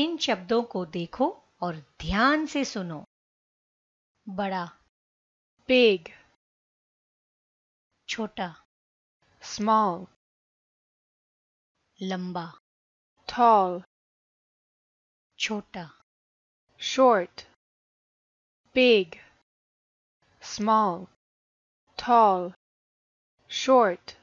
इन शब्दों को देखो और ध्यान से सुनो बड़ा बेग छोटा स्मॉल लंबा थॉल छोटा short big small tall short